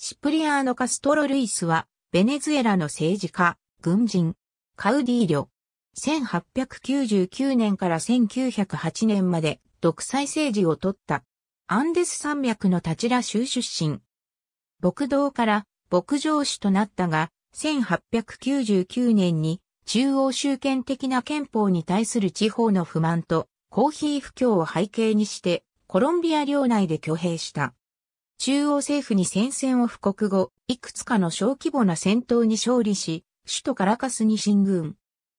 シプリアーノ・カストロ・ルイスは、ベネズエラの政治家、軍人、カウディーリョ。1899年から1908年まで独裁政治をとった。アンデス山脈のタチラ州出身。牧道から牧場主となったが、1899年に中央集権的な憲法に対する地方の不満とコーヒー不況を背景にしてコロンビア領内で挙兵した。中央政府に戦線を布告後、いくつかの小規模な戦闘に勝利し、首都カラカスに進軍。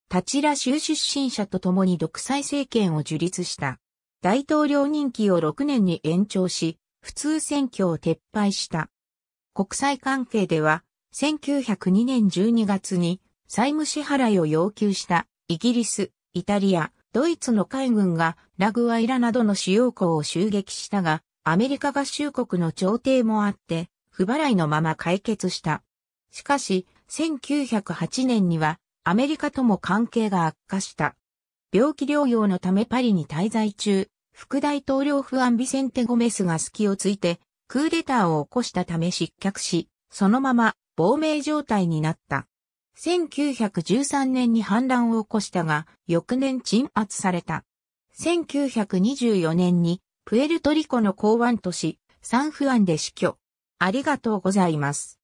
タチラ州出身者と共に独裁政権を樹立した。大統領任期を6年に延長し、普通選挙を撤廃した。国際関係では、1902年12月に債務支払いを要求したイギリス、イタリア、ドイツの海軍がラグアイラなどの主要港を襲撃したが、アメリカ合衆国の調停もあって、不払いのまま解決した。しかし、1908年にはアメリカとも関係が悪化した。病気療養のためパリに滞在中、副大統領フアンビセンテ・ゴメスが隙をついて、クーデターを起こしたため失脚し、そのまま亡命状態になった。1913年に反乱を起こしたが、翌年鎮圧された。1924年にプエルトリコの港湾都市、サンフアンで死去。ありがとうございます。